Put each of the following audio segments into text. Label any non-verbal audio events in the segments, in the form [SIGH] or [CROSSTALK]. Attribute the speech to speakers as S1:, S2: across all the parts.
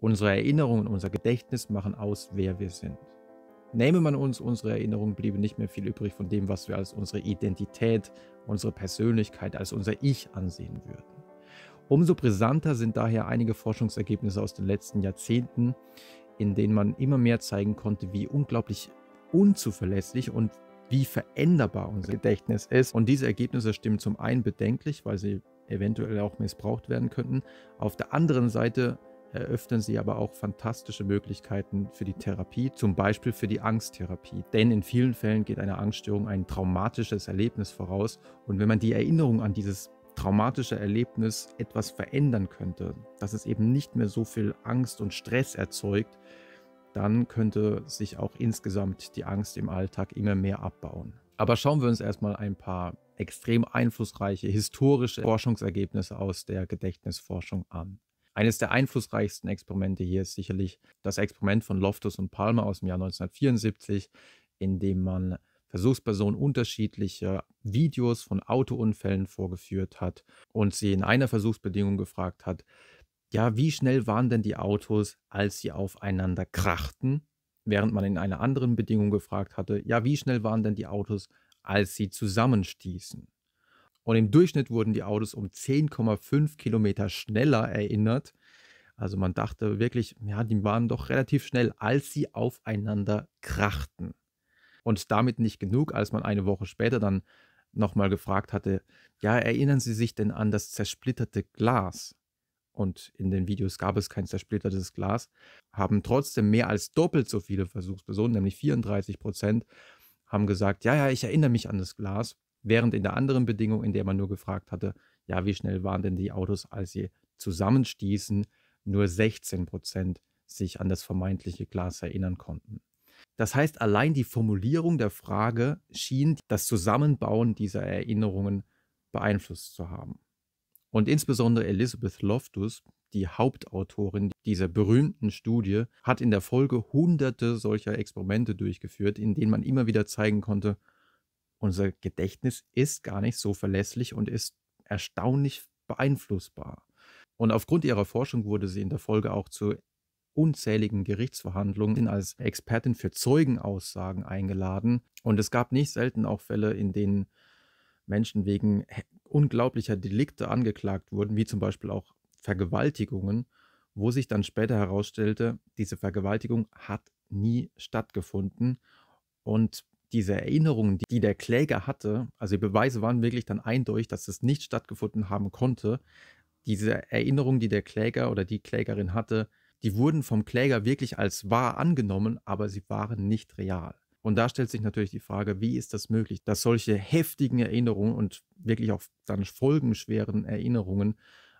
S1: Unsere Erinnerungen, und unser Gedächtnis machen aus, wer wir sind. Nehme man uns unsere Erinnerungen, bliebe nicht mehr viel übrig von dem, was wir als unsere Identität, unsere Persönlichkeit, als unser Ich ansehen würden. Umso brisanter sind daher einige Forschungsergebnisse aus den letzten Jahrzehnten, in denen man immer mehr zeigen konnte, wie unglaublich unzuverlässig und wie veränderbar unser Gedächtnis ist. Und diese Ergebnisse stimmen zum einen bedenklich, weil sie eventuell auch missbraucht werden könnten. Auf der anderen Seite eröffnen sie aber auch fantastische Möglichkeiten für die Therapie, zum Beispiel für die Angsttherapie. Denn in vielen Fällen geht einer Angststörung ein traumatisches Erlebnis voraus. Und wenn man die Erinnerung an dieses traumatische Erlebnis etwas verändern könnte, dass es eben nicht mehr so viel Angst und Stress erzeugt, dann könnte sich auch insgesamt die Angst im Alltag immer mehr abbauen. Aber schauen wir uns erstmal ein paar extrem einflussreiche historische Forschungsergebnisse aus der Gedächtnisforschung an. Eines der einflussreichsten Experimente hier ist sicherlich das Experiment von Loftus und Palmer aus dem Jahr 1974, in dem man Versuchspersonen unterschiedliche Videos von Autounfällen vorgeführt hat und sie in einer Versuchsbedingung gefragt hat, ja, wie schnell waren denn die Autos, als sie aufeinander krachten? Während man in einer anderen Bedingung gefragt hatte, ja, wie schnell waren denn die Autos, als sie zusammenstießen? Und im Durchschnitt wurden die Autos um 10,5 Kilometer schneller erinnert. Also man dachte wirklich, ja, die waren doch relativ schnell, als sie aufeinander krachten. Und damit nicht genug, als man eine Woche später dann nochmal gefragt hatte, ja, erinnern Sie sich denn an das zersplitterte Glas? Und in den Videos gab es kein zersplittertes Glas, haben trotzdem mehr als doppelt so viele Versuchspersonen, nämlich 34 Prozent, haben gesagt, ja, ja, ich erinnere mich an das Glas. Während in der anderen Bedingung, in der man nur gefragt hatte, ja, wie schnell waren denn die Autos, als sie zusammenstießen, nur 16 Prozent sich an das vermeintliche Glas erinnern konnten. Das heißt, allein die Formulierung der Frage schien das Zusammenbauen dieser Erinnerungen beeinflusst zu haben. Und insbesondere Elizabeth Loftus, die Hauptautorin dieser berühmten Studie, hat in der Folge hunderte solcher Experimente durchgeführt, in denen man immer wieder zeigen konnte, unser Gedächtnis ist gar nicht so verlässlich und ist erstaunlich beeinflussbar. Und aufgrund ihrer Forschung wurde sie in der Folge auch zu unzähligen Gerichtsverhandlungen als Expertin für Zeugenaussagen eingeladen. Und es gab nicht selten auch Fälle, in denen Menschen wegen unglaublicher Delikte angeklagt wurden, wie zum Beispiel auch Vergewaltigungen, wo sich dann später herausstellte, diese Vergewaltigung hat nie stattgefunden. Und diese Erinnerungen, die der Kläger hatte, also die Beweise waren wirklich dann eindeutig, dass es nicht stattgefunden haben konnte. Diese Erinnerungen, die der Kläger oder die Klägerin hatte, die wurden vom Kläger wirklich als wahr angenommen, aber sie waren nicht real. Und da stellt sich natürlich die Frage, wie ist das möglich, dass solche heftigen Erinnerungen und wirklich auch dann folgenschweren Erinnerungen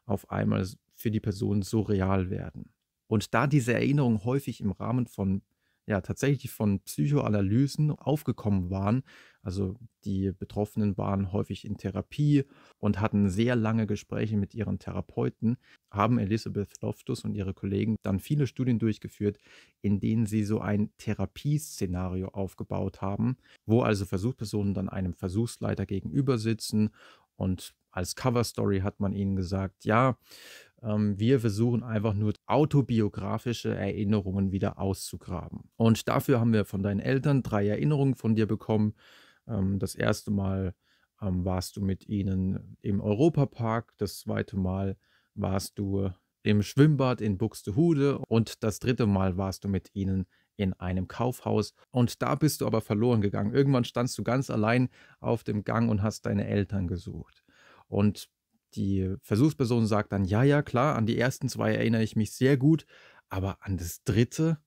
S1: auf einmal für die Person so real werden. Und da diese Erinnerungen häufig im Rahmen von ja tatsächlich von Psychoanalysen aufgekommen waren. Also die Betroffenen waren häufig in Therapie und hatten sehr lange Gespräche mit ihren Therapeuten, haben Elisabeth Loftus und ihre Kollegen dann viele Studien durchgeführt, in denen sie so ein Therapieszenario aufgebaut haben, wo also Versuchspersonen dann einem Versuchsleiter gegenüber sitzen und als Cover Story hat man ihnen gesagt, ja, ähm, wir versuchen einfach nur autobiografische Erinnerungen wieder auszugraben. Und dafür haben wir von deinen Eltern drei Erinnerungen von dir bekommen. Ähm, das erste Mal ähm, warst du mit ihnen im Europapark, das zweite Mal warst du im Schwimmbad in Buxtehude und das dritte Mal warst du mit ihnen in einem Kaufhaus und da bist du aber verloren gegangen. Irgendwann standst du ganz allein auf dem Gang und hast deine Eltern gesucht. Und die Versuchsperson sagt dann, ja, ja, klar, an die ersten zwei erinnere ich mich sehr gut, aber an das dritte,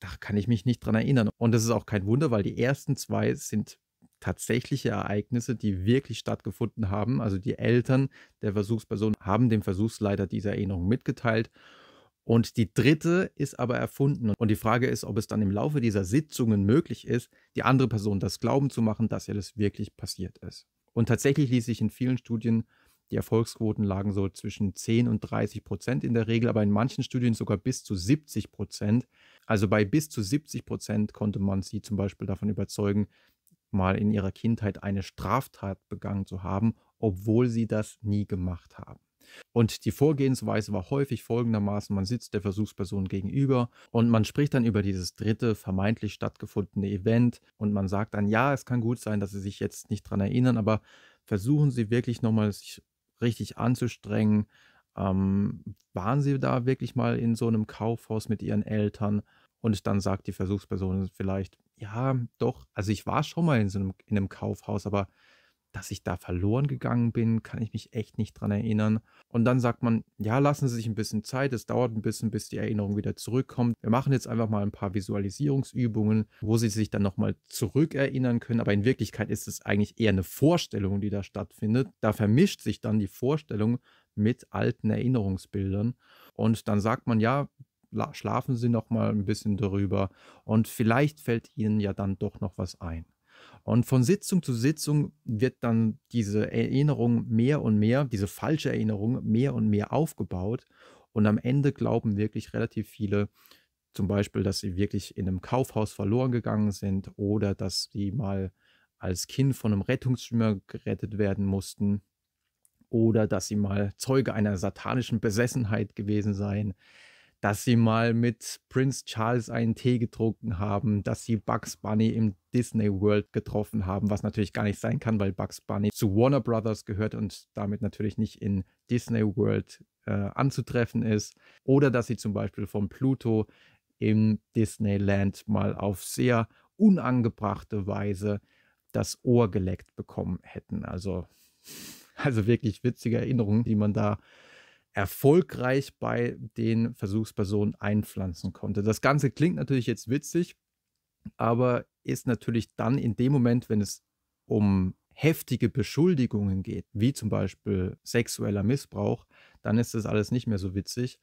S1: da kann ich mich nicht dran erinnern. Und das ist auch kein Wunder, weil die ersten zwei sind tatsächliche Ereignisse, die wirklich stattgefunden haben. Also die Eltern der Versuchsperson haben dem Versuchsleiter diese Erinnerung mitgeteilt. Und die dritte ist aber erfunden. Und die Frage ist, ob es dann im Laufe dieser Sitzungen möglich ist, die andere Person das Glauben zu machen, dass ihr das wirklich passiert ist. Und tatsächlich ließ sich in vielen Studien die Erfolgsquoten lagen so zwischen 10 und 30 Prozent in der Regel, aber in manchen Studien sogar bis zu 70 Prozent. Also bei bis zu 70 Prozent konnte man sie zum Beispiel davon überzeugen, mal in ihrer Kindheit eine Straftat begangen zu haben, obwohl sie das nie gemacht haben. Und die Vorgehensweise war häufig folgendermaßen, man sitzt der Versuchsperson gegenüber und man spricht dann über dieses dritte vermeintlich stattgefundene Event und man sagt dann, ja, es kann gut sein, dass Sie sich jetzt nicht daran erinnern, aber versuchen Sie wirklich nochmal sich richtig anzustrengen. Ähm, waren Sie da wirklich mal in so einem Kaufhaus mit Ihren Eltern? Und dann sagt die Versuchsperson vielleicht, ja, doch, also ich war schon mal in so einem, in einem Kaufhaus, aber dass ich da verloren gegangen bin, kann ich mich echt nicht dran erinnern. Und dann sagt man, ja, lassen Sie sich ein bisschen Zeit, es dauert ein bisschen, bis die Erinnerung wieder zurückkommt. Wir machen jetzt einfach mal ein paar Visualisierungsübungen, wo Sie sich dann nochmal zurückerinnern können. Aber in Wirklichkeit ist es eigentlich eher eine Vorstellung, die da stattfindet. Da vermischt sich dann die Vorstellung mit alten Erinnerungsbildern. Und dann sagt man, ja, schlafen Sie nochmal ein bisschen darüber und vielleicht fällt Ihnen ja dann doch noch was ein. Und von Sitzung zu Sitzung wird dann diese Erinnerung mehr und mehr, diese falsche Erinnerung mehr und mehr aufgebaut. Und am Ende glauben wirklich relativ viele, zum Beispiel, dass sie wirklich in einem Kaufhaus verloren gegangen sind oder dass sie mal als Kind von einem Rettungsschwimmer gerettet werden mussten oder dass sie mal Zeuge einer satanischen Besessenheit gewesen seien dass sie mal mit Prince Charles einen Tee getrunken haben, dass sie Bugs Bunny im Disney World getroffen haben, was natürlich gar nicht sein kann, weil Bugs Bunny zu Warner Brothers gehört und damit natürlich nicht in Disney World äh, anzutreffen ist. Oder dass sie zum Beispiel von Pluto im Disneyland mal auf sehr unangebrachte Weise das Ohr geleckt bekommen hätten. Also, [LAUGHS] also wirklich witzige Erinnerungen, die man da erfolgreich bei den Versuchspersonen einpflanzen konnte. Das Ganze klingt natürlich jetzt witzig, aber ist natürlich dann in dem Moment, wenn es um heftige Beschuldigungen geht, wie zum Beispiel sexueller Missbrauch, dann ist das alles nicht mehr so witzig.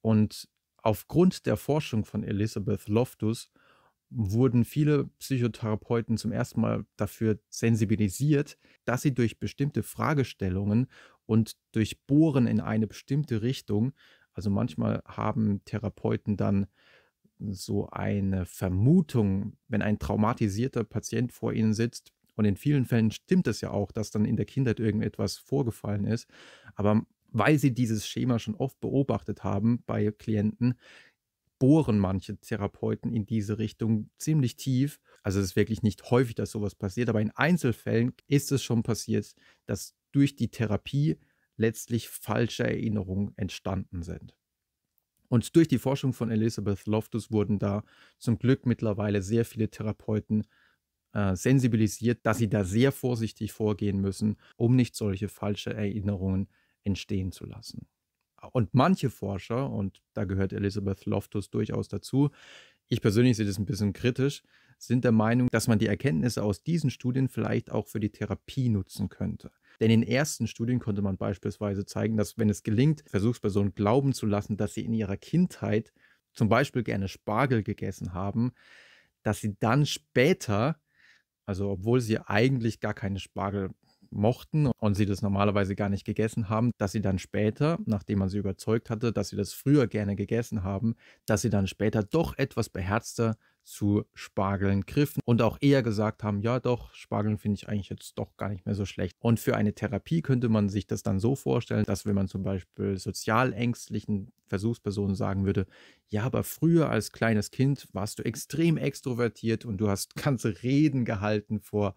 S1: Und aufgrund der Forschung von Elizabeth Loftus wurden viele Psychotherapeuten zum ersten Mal dafür sensibilisiert, dass sie durch bestimmte Fragestellungen und durchbohren in eine bestimmte Richtung. Also manchmal haben Therapeuten dann so eine Vermutung, wenn ein traumatisierter Patient vor ihnen sitzt. Und in vielen Fällen stimmt es ja auch, dass dann in der Kindheit irgendetwas vorgefallen ist. Aber weil sie dieses Schema schon oft beobachtet haben bei Klienten, bohren manche Therapeuten in diese Richtung ziemlich tief. Also es ist wirklich nicht häufig, dass sowas passiert, aber in Einzelfällen ist es schon passiert, dass durch die Therapie letztlich falsche Erinnerungen entstanden sind. Und durch die Forschung von Elizabeth Loftus wurden da zum Glück mittlerweile sehr viele Therapeuten äh, sensibilisiert, dass sie da sehr vorsichtig vorgehen müssen, um nicht solche falsche Erinnerungen entstehen zu lassen. Und manche Forscher, und da gehört Elizabeth Loftus durchaus dazu, ich persönlich sehe das ein bisschen kritisch, sind der Meinung, dass man die Erkenntnisse aus diesen Studien vielleicht auch für die Therapie nutzen könnte. Denn in ersten Studien konnte man beispielsweise zeigen, dass wenn es gelingt, Versuchspersonen glauben zu lassen, dass sie in ihrer Kindheit zum Beispiel gerne Spargel gegessen haben, dass sie dann später, also obwohl sie eigentlich gar keine Spargel mochten und sie das normalerweise gar nicht gegessen haben, dass sie dann später, nachdem man sie überzeugt hatte, dass sie das früher gerne gegessen haben, dass sie dann später doch etwas beherzter zu Spargeln griffen und auch eher gesagt haben, ja doch, Spargeln finde ich eigentlich jetzt doch gar nicht mehr so schlecht. Und für eine Therapie könnte man sich das dann so vorstellen, dass wenn man zum Beispiel sozial ängstlichen Versuchspersonen sagen würde, ja, aber früher als kleines Kind warst du extrem extrovertiert und du hast ganze Reden gehalten vor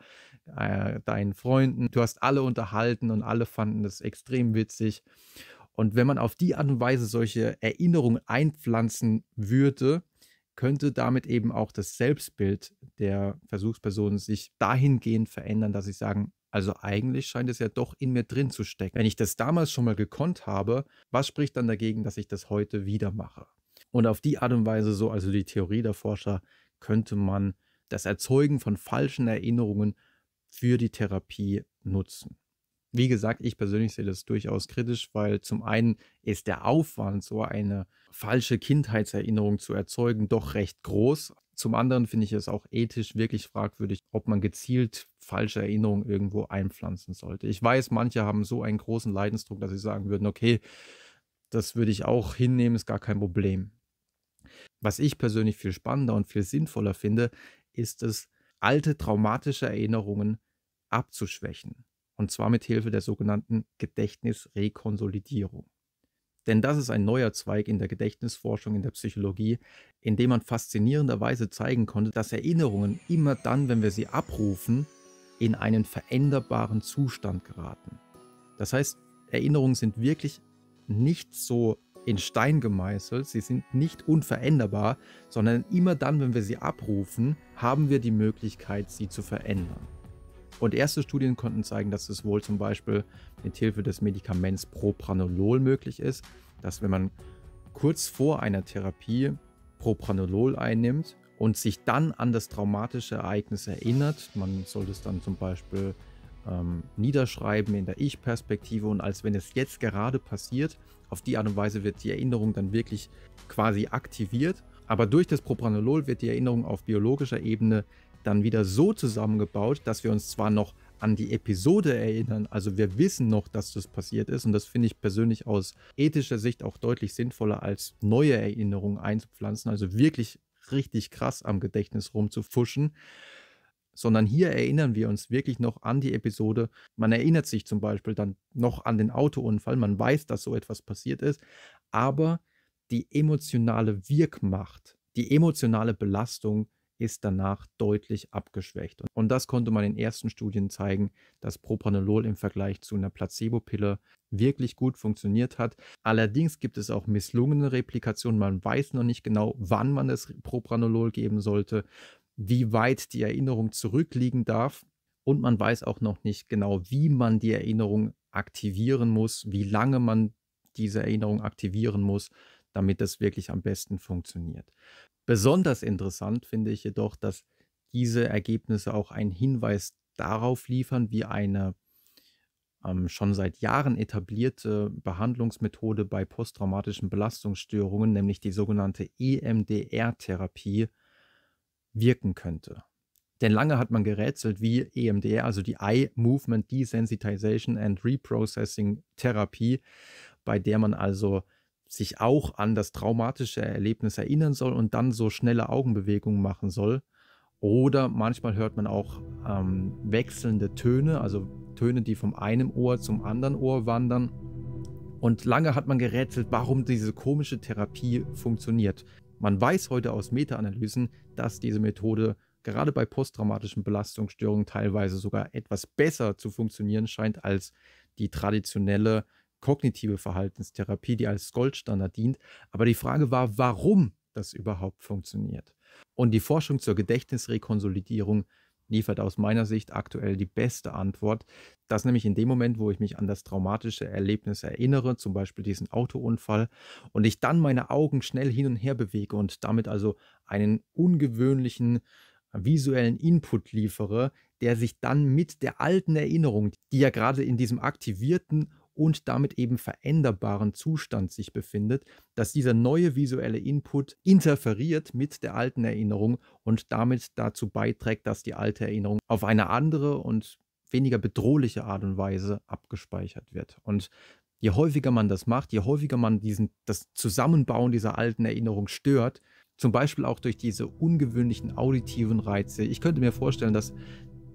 S1: äh, deinen Freunden, du hast alle unterhalten und alle fanden das extrem witzig. Und wenn man auf die Art und Weise solche Erinnerungen einpflanzen würde, könnte damit eben auch das Selbstbild der Versuchspersonen sich dahingehend verändern, dass sie sagen, also eigentlich scheint es ja doch in mir drin zu stecken. Wenn ich das damals schon mal gekonnt habe, was spricht dann dagegen, dass ich das heute wieder mache? Und auf die Art und Weise, so also die Theorie der Forscher, könnte man das Erzeugen von falschen Erinnerungen für die Therapie nutzen. Wie gesagt, ich persönlich sehe das durchaus kritisch, weil zum einen ist der Aufwand, so eine falsche Kindheitserinnerung zu erzeugen, doch recht groß. Zum anderen finde ich es auch ethisch wirklich fragwürdig, ob man gezielt falsche Erinnerungen irgendwo einpflanzen sollte. Ich weiß, manche haben so einen großen Leidensdruck, dass sie sagen würden, okay, das würde ich auch hinnehmen, ist gar kein Problem. Was ich persönlich viel spannender und viel sinnvoller finde, ist es, alte traumatische Erinnerungen abzuschwächen und zwar mit Hilfe der sogenannten Gedächtnisrekonsolidierung. Denn das ist ein neuer Zweig in der Gedächtnisforschung in der Psychologie, in dem man faszinierenderweise zeigen konnte, dass Erinnerungen immer dann, wenn wir sie abrufen, in einen veränderbaren Zustand geraten. Das heißt, Erinnerungen sind wirklich nicht so in Stein gemeißelt, sie sind nicht unveränderbar, sondern immer dann, wenn wir sie abrufen, haben wir die Möglichkeit, sie zu verändern. Und erste Studien konnten zeigen, dass es wohl zum Beispiel mit Hilfe des Medikaments Propranolol möglich ist, dass wenn man kurz vor einer Therapie Propranolol einnimmt und sich dann an das traumatische Ereignis erinnert, man sollte es dann zum Beispiel ähm, niederschreiben in der Ich-Perspektive und als wenn es jetzt gerade passiert, auf die Art und Weise wird die Erinnerung dann wirklich quasi aktiviert. Aber durch das Propranolol wird die Erinnerung auf biologischer Ebene dann wieder so zusammengebaut, dass wir uns zwar noch an die Episode erinnern. Also wir wissen noch, dass das passiert ist und das finde ich persönlich aus ethischer Sicht auch deutlich sinnvoller, als neue Erinnerungen einzupflanzen. Also wirklich richtig krass am Gedächtnis rumzufuschen. Sondern hier erinnern wir uns wirklich noch an die Episode. Man erinnert sich zum Beispiel dann noch an den Autounfall. Man weiß, dass so etwas passiert ist. Aber die emotionale Wirkmacht, die emotionale Belastung ist danach deutlich abgeschwächt. Und das konnte man in ersten Studien zeigen, dass Propranolol im Vergleich zu einer Placebo-Pille wirklich gut funktioniert hat. Allerdings gibt es auch misslungene Replikationen. Man weiß noch nicht genau, wann man das Propranolol geben sollte, wie weit die Erinnerung zurückliegen darf. Und man weiß auch noch nicht genau, wie man die Erinnerung aktivieren muss, wie lange man diese Erinnerung aktivieren muss damit es wirklich am besten funktioniert. Besonders interessant finde ich jedoch, dass diese Ergebnisse auch einen Hinweis darauf liefern, wie eine ähm, schon seit Jahren etablierte Behandlungsmethode bei posttraumatischen Belastungsstörungen, nämlich die sogenannte EMDR-Therapie, wirken könnte. Denn lange hat man gerätselt, wie EMDR, also die Eye Movement Desensitization and Reprocessing Therapie, bei der man also sich auch an das traumatische Erlebnis erinnern soll und dann so schnelle Augenbewegungen machen soll. Oder manchmal hört man auch ähm, wechselnde Töne, also Töne, die vom einem Ohr zum anderen Ohr wandern. Und lange hat man gerätselt, warum diese komische Therapie funktioniert. Man weiß heute aus Meta-Analysen, dass diese Methode gerade bei posttraumatischen Belastungsstörungen teilweise sogar etwas besser zu funktionieren scheint als die traditionelle kognitive Verhaltenstherapie, die als Goldstandard dient. Aber die Frage war, warum das überhaupt funktioniert. Und die Forschung zur Gedächtnisrekonsolidierung liefert aus meiner Sicht aktuell die beste Antwort, Das nämlich in dem Moment, wo ich mich an das traumatische Erlebnis erinnere, zum Beispiel diesen Autounfall, und ich dann meine Augen schnell hin und her bewege und damit also einen ungewöhnlichen äh, visuellen Input liefere, der sich dann mit der alten Erinnerung, die ja gerade in diesem aktivierten und damit eben veränderbaren Zustand sich befindet, dass dieser neue visuelle Input interferiert mit der alten Erinnerung und damit dazu beiträgt, dass die alte Erinnerung auf eine andere und weniger bedrohliche Art und Weise abgespeichert wird. Und je häufiger man das macht, je häufiger man diesen, das Zusammenbauen dieser alten Erinnerung stört, zum Beispiel auch durch diese ungewöhnlichen auditiven Reize. Ich könnte mir vorstellen, dass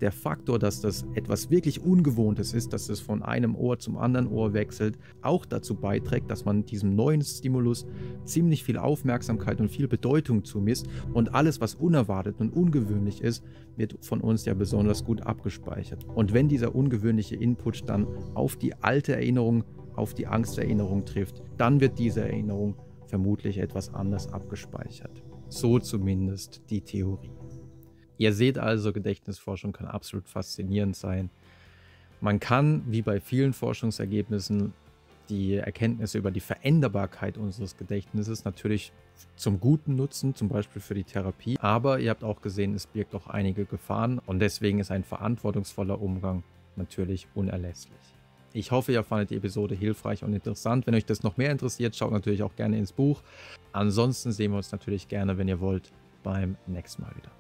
S1: der Faktor, dass das etwas wirklich Ungewohntes ist, dass es von einem Ohr zum anderen Ohr wechselt, auch dazu beiträgt, dass man diesem neuen Stimulus ziemlich viel Aufmerksamkeit und viel Bedeutung zumisst und alles, was unerwartet und ungewöhnlich ist, wird von uns ja besonders gut abgespeichert. Und wenn dieser ungewöhnliche Input dann auf die alte Erinnerung, auf die Angsterinnerung trifft, dann wird diese Erinnerung vermutlich etwas anders abgespeichert. So zumindest die Theorie. Ihr seht also, Gedächtnisforschung kann absolut faszinierend sein. Man kann, wie bei vielen Forschungsergebnissen, die Erkenntnisse über die Veränderbarkeit unseres Gedächtnisses natürlich zum Guten nutzen, zum Beispiel für die Therapie. Aber ihr habt auch gesehen, es birgt auch einige Gefahren und deswegen ist ein verantwortungsvoller Umgang natürlich unerlässlich. Ich hoffe, ihr fandet die Episode hilfreich und interessant. Wenn euch das noch mehr interessiert, schaut natürlich auch gerne ins Buch. Ansonsten sehen wir uns natürlich gerne, wenn ihr wollt, beim nächsten Mal wieder.